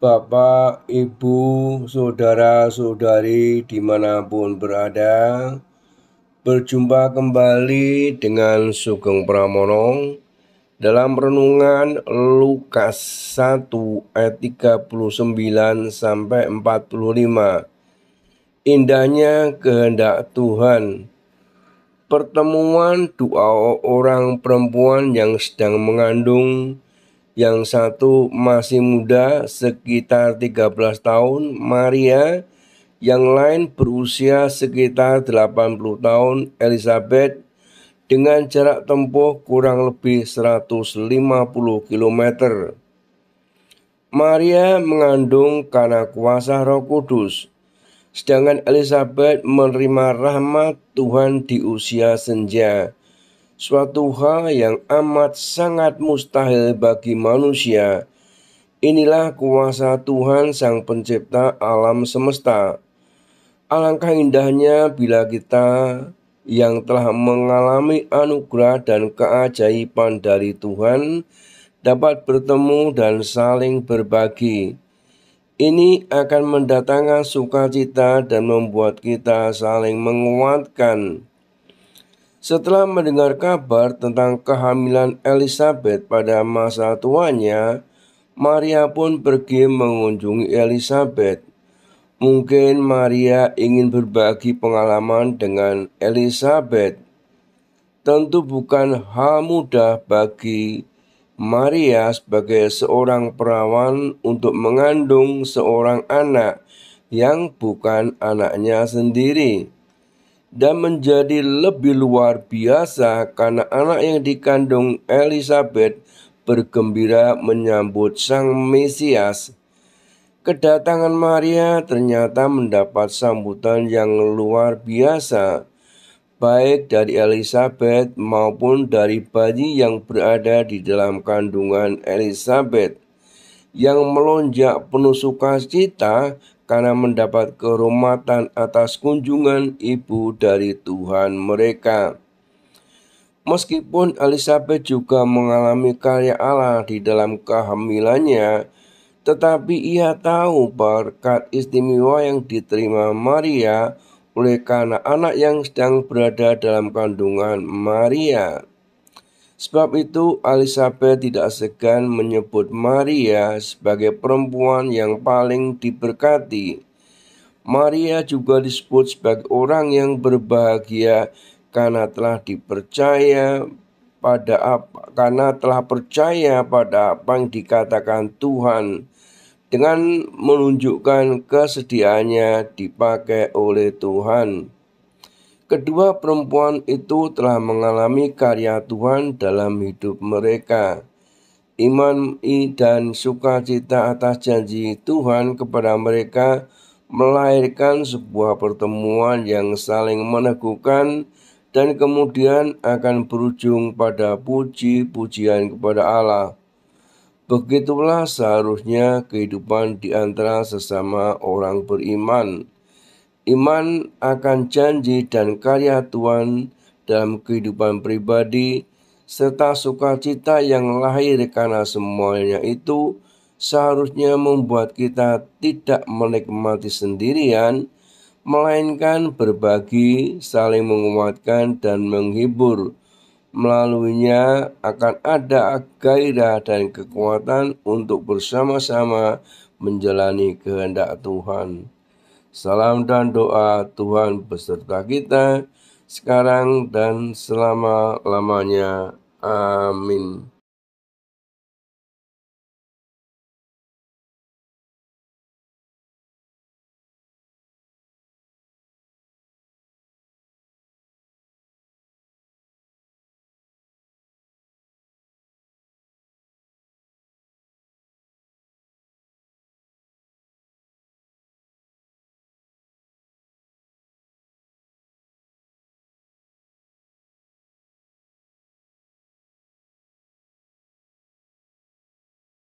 Bapak, Ibu, Saudara-saudari dimanapun berada Berjumpa kembali dengan Sugeng Pramono dalam renungan Lukas 1 ayat 39 sampai 45. Indahnya kehendak Tuhan. Pertemuan doa orang perempuan yang sedang mengandung yang satu masih muda sekitar 13 tahun, Maria, yang lain berusia sekitar 80 tahun, Elizabeth, dengan jarak tempuh kurang lebih 150 km. Maria mengandung karena kuasa Roh Kudus, sedangkan Elizabeth menerima rahmat Tuhan di usia senja suatu hal yang amat sangat mustahil bagi manusia. Inilah kuasa Tuhan Sang Pencipta alam semesta. Alangkah indahnya bila kita yang telah mengalami anugerah dan keajaiban dari Tuhan dapat bertemu dan saling berbagi. Ini akan mendatangkan sukacita dan membuat kita saling menguatkan. Setelah mendengar kabar tentang kehamilan Elizabeth pada masa tuanya, Maria pun pergi mengunjungi Elizabeth. Mungkin Maria ingin berbagi pengalaman dengan Elizabeth. Tentu bukan hal mudah bagi Maria sebagai seorang perawan untuk mengandung seorang anak yang bukan anaknya sendiri dan menjadi lebih luar biasa karena anak yang dikandung Elizabeth bergembira menyambut Sang Mesias. Kedatangan Maria ternyata mendapat sambutan yang luar biasa, baik dari Elizabeth maupun dari bayi yang berada di dalam kandungan Elizabeth, yang melonjak penuh sukacita karena mendapat kehormatan atas kunjungan ibu dari Tuhan mereka. Meskipun Elizabeth juga mengalami karya Allah di dalam kehamilannya, tetapi ia tahu berkat istimewa yang diterima Maria oleh karena anak yang sedang berada dalam kandungan Maria. Sebab itu Elizabeth tidak segan menyebut Maria sebagai perempuan yang paling diberkati. Maria juga disebut sebagai orang yang berbahagia karena telah dipercaya pada apa karena telah percaya pada apa yang dikatakan Tuhan dengan menunjukkan kesediaannya dipakai oleh Tuhan. Kedua perempuan itu telah mengalami karya Tuhan dalam hidup mereka. Iman I dan sukacita atas janji Tuhan kepada mereka melahirkan sebuah pertemuan yang saling meneguhkan dan kemudian akan berujung pada puji-pujian kepada Allah. Begitulah seharusnya kehidupan di antara sesama orang beriman Iman akan janji dan karya Tuhan dalam kehidupan pribadi serta sukacita yang lahir karena semuanya itu seharusnya membuat kita tidak menikmati sendirian melainkan berbagi, saling menguatkan dan menghibur. Melaluinya akan ada gairah dan kekuatan untuk bersama-sama menjalani kehendak Tuhan. Salam dan doa Tuhan beserta kita sekarang dan selama-lamanya. Amin.